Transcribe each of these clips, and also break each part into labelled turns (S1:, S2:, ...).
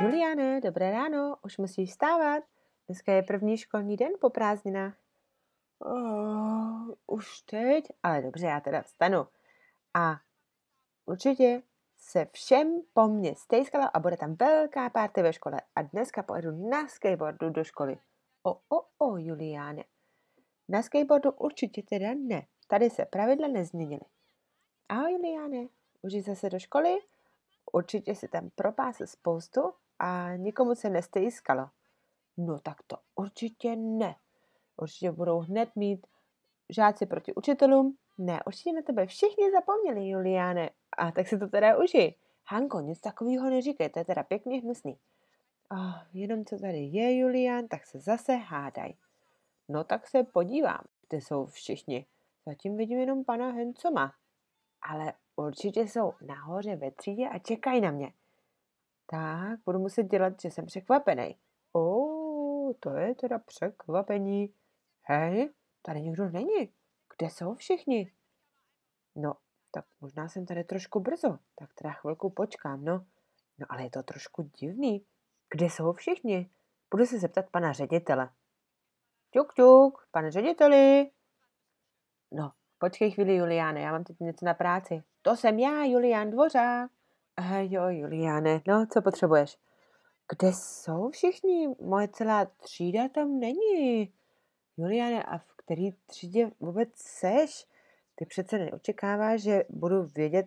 S1: Juliane, dobré ráno, už musíš vstávat. Dneska je první školní den po prázdninách. Uh, už teď? Ale dobře, já teda vstanu. A určitě se všem po mně stejskala a bude tam velká párty ve škole. A dneska pojedu na skateboardu do školy. O, o, o, Juliane, Na skateboardu určitě teda ne. Tady se pravidla nezměnily. Ahoj, Juliane, Už jsi zase do školy? Určitě si tam propásl spoustu a nikomu se nestejskalo. No tak to určitě ne. Určitě budou hned mít žáci proti učitelům. Ne, určitě na tebe všichni zapomněli, Juliane. A tak si to teda užij. Hanko, nic takového neříkej, to je teda pěkně hnusný. Oh, jenom co tady je, Julian, tak se zase hádaj. No tak se podívám, kde jsou všichni. Zatím vidím jenom pana Hencoma. Ale určitě jsou nahoře ve třídě a čekají na mě. Tak, budu muset dělat, že jsem překvapený. O, oh, to je teda překvapení. Hej, tady nikdo není. Kde jsou všichni? No, tak možná jsem tady trošku brzo, tak teda chvilku počkám, no. No ale je to trošku divný. Kde jsou všichni? Budu se zeptat pana ředitele. Čuk, čuk, pane řediteli. No, počkej chvíli, Juliáne, já mám teď něco na práci. To jsem já, Julián Dvořák. Jo, Juliane, no, co potřebuješ? Kde jsou všichni? Moje celá třída tam není. Juliane, a v který třídě vůbec seš? Ty přece neočekáváš, že budu vědět,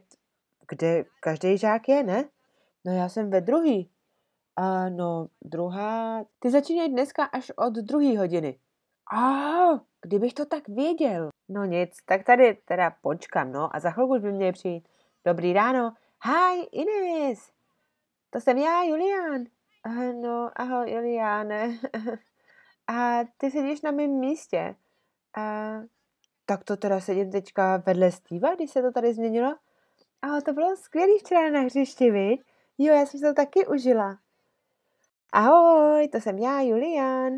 S1: kde každý žák je, ne? No já jsem ve druhý. A no, druhá... Ty začínají dneska až od druhé hodiny. A kdybych to tak věděl. No nic, tak tady teda počkám, no a za chvilku by měl přijít. Dobrý ráno, Hi, Ines! To jsem já, Julián. Eh, no, ahoj, Juliane. A ty sedíš na mém místě. A, tak to teda sedím teďka vedle Steva, když se to tady změnilo. A to bylo skvělý včera na hřišti, viď? Jo, já jsem se to taky užila. Ahoj, to jsem já, Julián.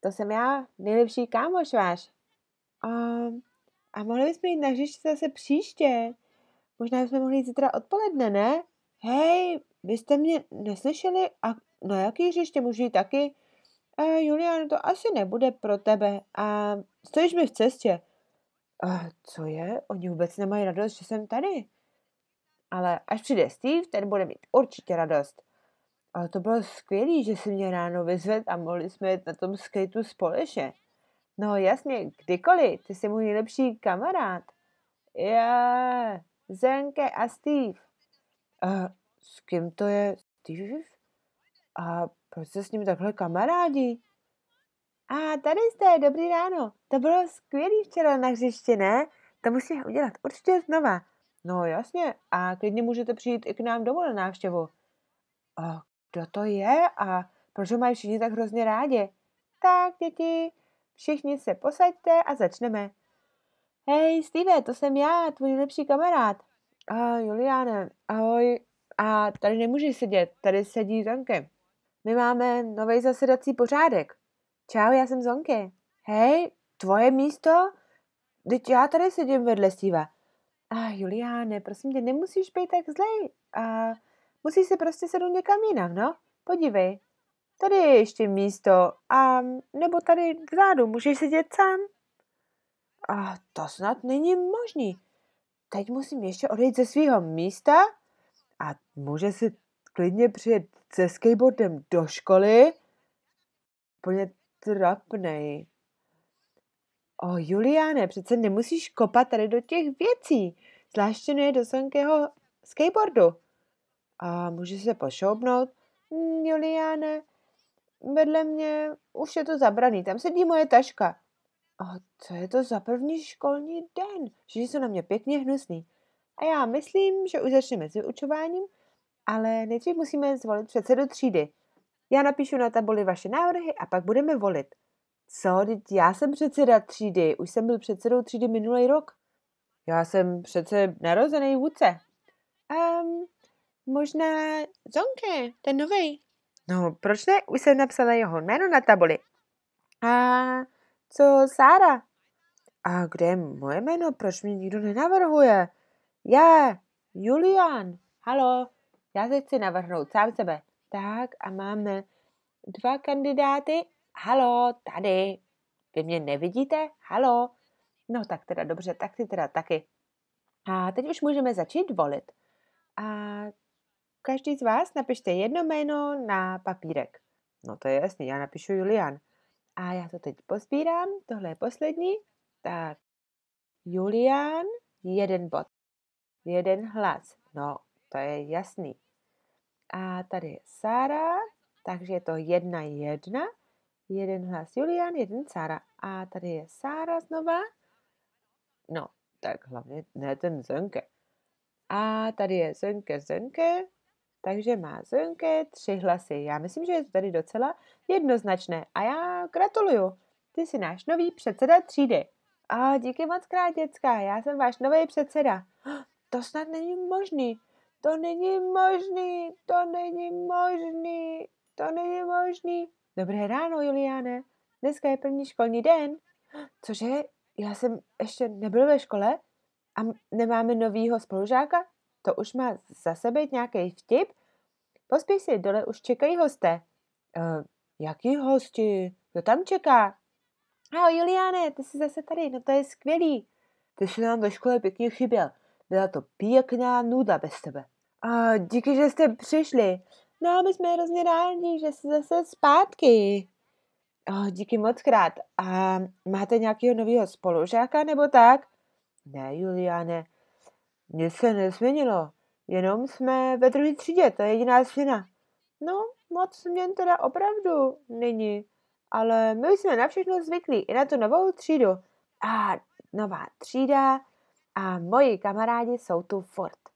S1: To jsem já, nejlepší kámoš váš. A, a mohli bychom jít na hřiště zase příště. Možná jsme mohli jít zítra odpoledne, ne? Hej, vy jste mě neslyšeli? A na jaký hřiště můžu jít taky? E, Julian, to asi nebude pro tebe. A stojíš mi v cestě. E, co je? Oni vůbec nemají radost, že jsem tady. Ale až přijde Steve, ten bude mít určitě radost. Ale to bylo skvělé, že si mě ráno vyzvedl a mohli jsme jít na tom skateu společně. No jasně, kdykoliv, ty jsi můj nejlepší kamarád. Je. Yeah. Zenke a Steve. A s kým to je Steve? A proč se s ním takhle kamarádi? A tady jste, dobrý ráno. To bylo skvělý včera na hřišti, ne? To musíme udělat určitě znova. No jasně, a klidně můžete přijít i k nám domů na návštěvu. A kdo to je a proč ho mají všichni tak hrozně rádi? Tak, děti, všichni se posaďte a začneme. Hej, Steve, to jsem já, tvůj nejlepší kamarád. A Juliane, ahoj. A tady nemůžeš sedět, tady sedí Zonky. My máme nový zasedací pořádek. Čau, já jsem Zonky. Hej, tvoje místo? Teď já tady sedím vedle Steve. A Juliane, prosím tě, nemusíš být tak zlej. A musíš se prostě sednout někam jinam, no? Podívej. Tady je ještě místo. A nebo tady vzadu, můžeš sedět sám. A to snad není možný. Teď musím ještě odejít ze svého místa a může si klidně přijet se skateboardem do školy. Úplně trapnej. O, Juliane, přece nemusíš kopat tady do těch věcí. Zvláště ne do sankého skateboardu. A můžeš se pošoubnout? Hm, Juliane, vedle mě už je to zabraný, tam sedí moje taška. A co je to za první školní den? Že jsou na mě pěkně hnusný. A já myslím, že už začneme s vyučováním, ale nejdřív musíme zvolit předsedu třídy. Já napíšu na tabuli vaše návrhy a pak budeme volit. Co? Teď já jsem předseda třídy. Už jsem byl předsedou třídy minulý rok. Já jsem přece narozený vůdce. Um, možná Zonke, ten novej. No, proč ne? Už jsem napsala jeho jméno na tabuli. A co Sára? A kde je moje jméno? Proč mě nikdo nenavrhuje? Já, Julian. Halo, já se chci navrhnout sám sebe. Tak a máme dva kandidáty. Halo, tady. Vy mě nevidíte? Halo. No tak teda dobře, tak ty teda taky. A teď už můžeme začít volit. A každý z vás napište jedno jméno na papírek. No to je jasný, já napíšu Julian. A já to teď pozbírám, tohle je poslední. Tak, Julián, jeden bod, jeden hlas. No, to je jasný. A tady je Sara, takže je to jedna jedna. Jeden hlas Julián, jeden Sara. A tady je Sára znova. No, tak hlavně ne ten Zenke. A tady je Zenke, Zenke. Takže má Zönke tři hlasy. Já myslím, že je to tady docela jednoznačné. A já gratuluju. Ty jsi náš nový předseda třídy. A díky moc krát, děcka. Já jsem váš nový předseda. To snad není možný. To není možný. To není možný. To není možný. Dobré ráno, Juliane. Dneska je první školní den. Cože? Já jsem ještě nebyl ve škole? A nemáme novýho spolužáka? To už má za sebe nějaký vtip? Pospěš si, dole už čekají hosté. Uh, jaký hosti? Kdo tam čeká? Ahoj, Juliane, ty jsi zase tady, no to je skvělý. Ty jsi nám ve škole pěkně chyběl. Byla to pěkná nuda bez tebe. A díky, že jste přišli. No, my jsme hrozně rádi, že jsi zase zpátky. Oh, díky moc krát. A máte nějakého nového spolužáka nebo tak? Ne, Juliane, nic se nezměnilo, jenom jsme ve druhé třídě, to je jediná změna. No, moc změn teda opravdu není, ale my jsme na všechno zvyklí, i na tu novou třídu. A nová třída a moji kamarádi jsou tu furt.